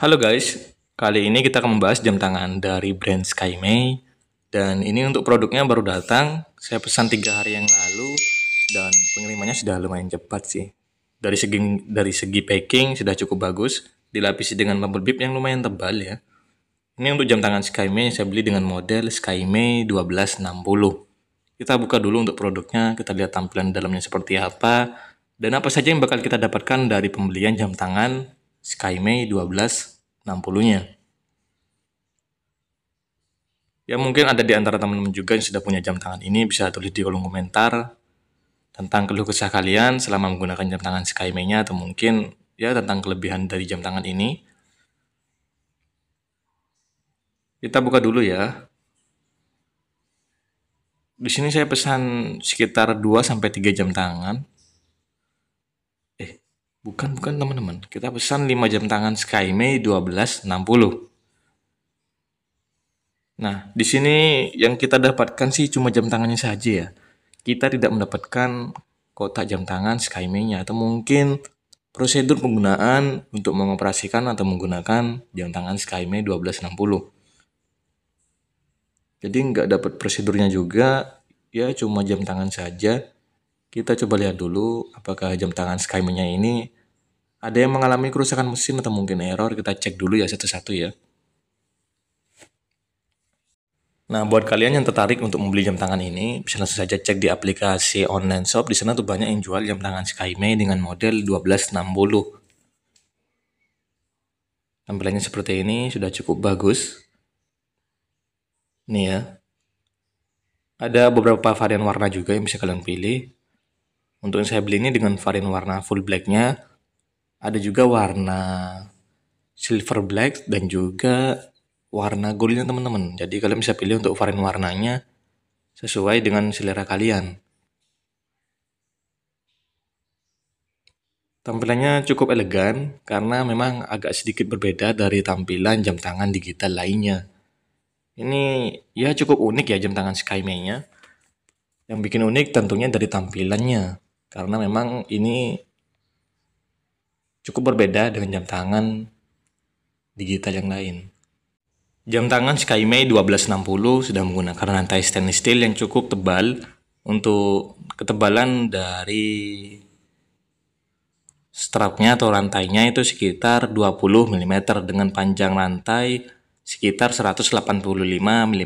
Halo guys, kali ini kita akan membahas jam tangan dari brand SkyMay dan ini untuk produknya baru datang. Saya pesan tiga hari yang lalu dan pengirimannya sudah lumayan cepat sih. Dari segi dari segi packing sudah cukup bagus, dilapisi dengan bubble bib yang lumayan tebal ya. Ini untuk jam tangan SkyMay saya beli dengan model SkyMay 1260. Kita buka dulu untuk produknya, kita lihat tampilan dalamnya seperti apa dan apa saja yang bakal kita dapatkan dari pembelian jam tangan SkyMay 1260-nya. Ya mungkin ada di antara teman-teman juga yang sudah punya jam tangan ini bisa tulis di kolom komentar tentang keluh kesah kalian selama menggunakan jam tangan SkyMay-nya atau mungkin ya tentang kelebihan dari jam tangan ini. Kita buka dulu ya. Di sini saya pesan sekitar 2 sampai 3 jam tangan. Bukan, bukan teman-teman. Kita pesan 5 jam tangan SkyMay 1260. Nah, di sini yang kita dapatkan sih cuma jam tangannya saja ya. Kita tidak mendapatkan kotak jam tangan SkyMay-nya atau mungkin prosedur penggunaan untuk mengoperasikan atau menggunakan jam tangan SkyMay 1260. Jadi nggak dapat prosedurnya juga, ya cuma jam tangan saja kita coba lihat dulu apakah jam tangan Skymenya ini ada yang mengalami kerusakan mesin atau mungkin error. Kita cek dulu ya satu-satu ya. Nah, buat kalian yang tertarik untuk membeli jam tangan ini, bisa langsung saja cek di aplikasi online shop. Di sana tuh banyak yang jual jam tangan Skyme dengan model 1260. Tampilannya seperti ini, sudah cukup bagus. Nih ya. Ada beberapa varian warna juga yang bisa kalian pilih. Untuk yang saya beli ini dengan varian warna full blacknya, ada juga warna silver black dan juga warna goldnya teman-teman. Jadi kalian bisa pilih untuk varian warnanya sesuai dengan selera kalian. Tampilannya cukup elegan karena memang agak sedikit berbeda dari tampilan jam tangan digital lainnya. Ini ya cukup unik ya jam tangan Skymane-nya. Yang bikin unik tentunya dari tampilannya karena memang ini cukup berbeda dengan jam tangan digital yang lain. Jam tangan SkyMay 1260 sudah menggunakan rantai stainless steel yang cukup tebal untuk ketebalan dari strapnya atau rantainya itu sekitar 20 mm dengan panjang rantai sekitar 185 mm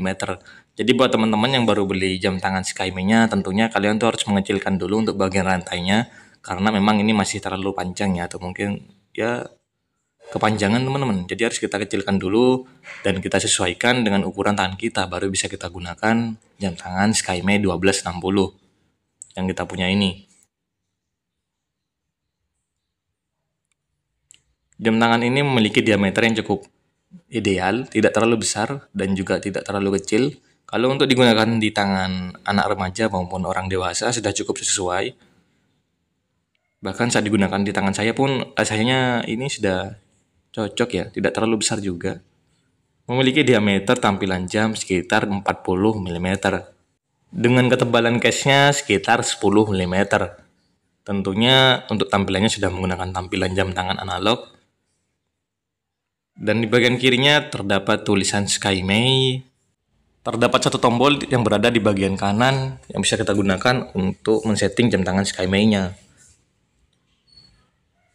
jadi buat teman-teman yang baru beli jam tangan Skyme-nya tentunya kalian tuh harus mengecilkan dulu untuk bagian rantainya karena memang ini masih terlalu panjang ya atau mungkin ya kepanjangan teman-teman. Jadi harus kita kecilkan dulu dan kita sesuaikan dengan ukuran tangan kita baru bisa kita gunakan jam tangan Skyme 1260 yang kita punya ini. Jam tangan ini memiliki diameter yang cukup ideal, tidak terlalu besar dan juga tidak terlalu kecil kalau untuk digunakan di tangan anak remaja maupun orang dewasa sudah cukup sesuai. Bahkan saat digunakan di tangan saya pun rasanya ini sudah cocok ya, tidak terlalu besar juga. Memiliki diameter tampilan jam sekitar 40 mm. Dengan ketebalan case-nya sekitar 10 mm. Tentunya untuk tampilannya sudah menggunakan tampilan jam tangan analog. Dan di bagian kirinya terdapat tulisan SkyMay Terdapat satu tombol yang berada di bagian kanan yang bisa kita gunakan untuk men-setting jam tangan SkyMay-nya.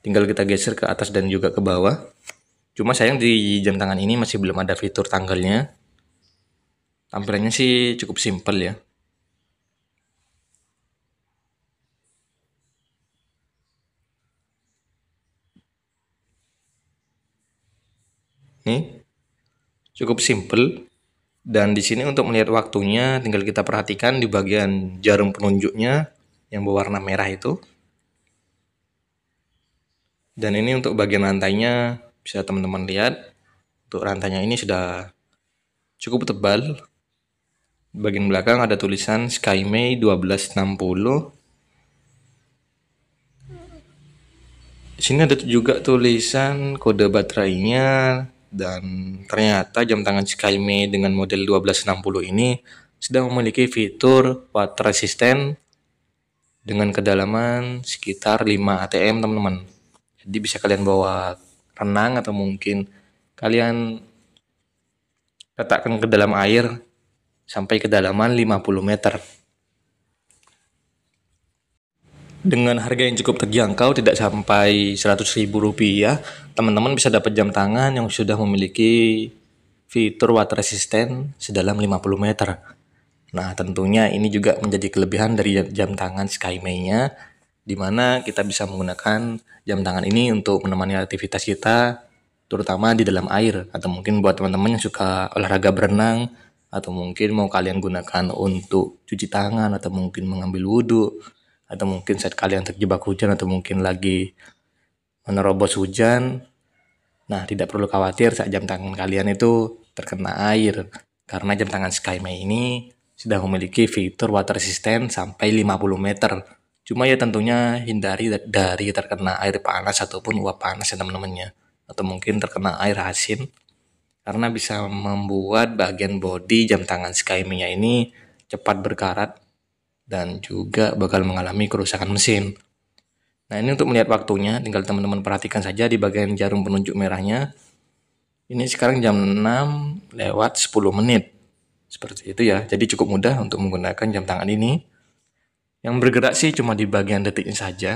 Tinggal kita geser ke atas dan juga ke bawah. Cuma sayang di jam tangan ini masih belum ada fitur tanggalnya. Tampilannya sih cukup simpel ya. Nih, cukup simple dan di sini untuk melihat waktunya tinggal kita perhatikan di bagian jarum penunjuknya yang berwarna merah itu. Dan ini untuk bagian rantainya bisa teman-teman lihat untuk rantainya ini sudah cukup tebal. Bagian belakang ada tulisan Sky May 1260. Di sini ada juga tulisan kode baterainya dan ternyata jam tangan SkyMe dengan model 1260 ini sudah memiliki fitur water resistant dengan kedalaman sekitar 5 ATM teman-teman jadi bisa kalian bawa renang atau mungkin kalian letakkan ke dalam air sampai kedalaman 50 meter dengan harga yang cukup terjangkau tidak sampai 100 ribu rupiah teman-teman bisa dapat jam tangan yang sudah memiliki fitur water resistant sedalam 50 meter nah tentunya ini juga menjadi kelebihan dari jam tangan SkyMay-nya dimana kita bisa menggunakan jam tangan ini untuk menemani aktivitas kita terutama di dalam air atau mungkin buat teman-teman yang suka olahraga berenang atau mungkin mau kalian gunakan untuk cuci tangan atau mungkin mengambil wudhu atau mungkin saat kalian terjebak hujan atau mungkin lagi menerobos hujan nah tidak perlu khawatir saat jam tangan kalian itu terkena air karena jam tangan SkyMe ini sudah memiliki fitur water resistant sampai 50 meter cuma ya tentunya hindari dari terkena air panas ataupun uap panas ya teman-temannya atau mungkin terkena air asin karena bisa membuat bagian body jam tangan SkyMe-nya ini cepat berkarat dan juga bakal mengalami kerusakan mesin. Nah ini untuk melihat waktunya, tinggal teman-teman perhatikan saja di bagian jarum penunjuk merahnya. Ini sekarang jam 6 lewat 10 menit. Seperti itu ya, jadi cukup mudah untuk menggunakan jam tangan ini. Yang bergerak sih cuma di bagian detiknya saja.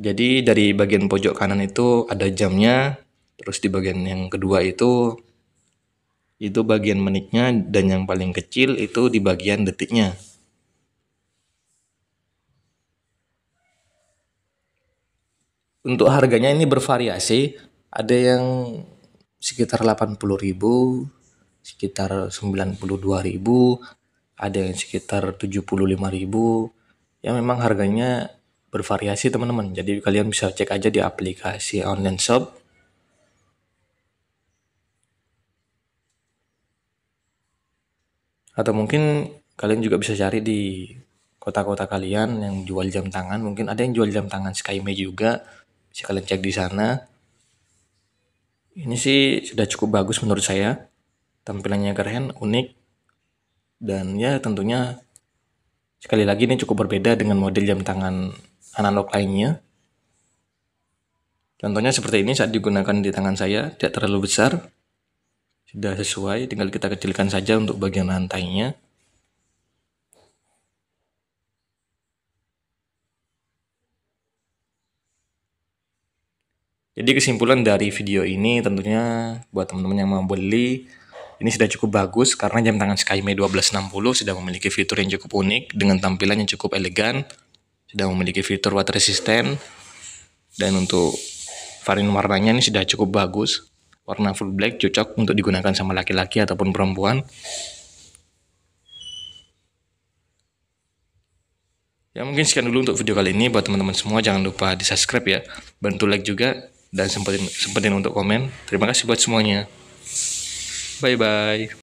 Jadi dari bagian pojok kanan itu ada jamnya, terus di bagian yang kedua itu itu bagian menitnya dan yang paling kecil itu di bagian detiknya. Untuk harganya ini bervariasi, ada yang sekitar 80.000, sekitar 92.000, ada yang sekitar 75.000. Ya memang harganya bervariasi teman-teman. Jadi kalian bisa cek aja di aplikasi online shop atau mungkin kalian juga bisa cari di kota-kota kalian yang jual jam tangan mungkin ada yang jual jam tangan Skyme juga bisa kalian cek di sana ini sih sudah cukup bagus menurut saya tampilannya keren unik dan ya tentunya sekali lagi ini cukup berbeda dengan model jam tangan analog lainnya contohnya seperti ini saat digunakan di tangan saya tidak terlalu besar sudah sesuai tinggal kita kecilkan saja untuk bagian lantainya Jadi kesimpulan dari video ini tentunya buat teman-teman yang mau beli ini sudah cukup bagus karena jam tangan Skyme 1260 sudah memiliki fitur yang cukup unik dengan tampilan yang cukup elegan, sudah memiliki fitur water resistant dan untuk varian warnanya ini sudah cukup bagus warna full black cocok untuk digunakan sama laki-laki ataupun perempuan ya mungkin sekian dulu untuk video kali ini buat teman-teman semua jangan lupa di subscribe ya bantu like juga dan sempetin sempetin untuk komen terima kasih buat semuanya bye bye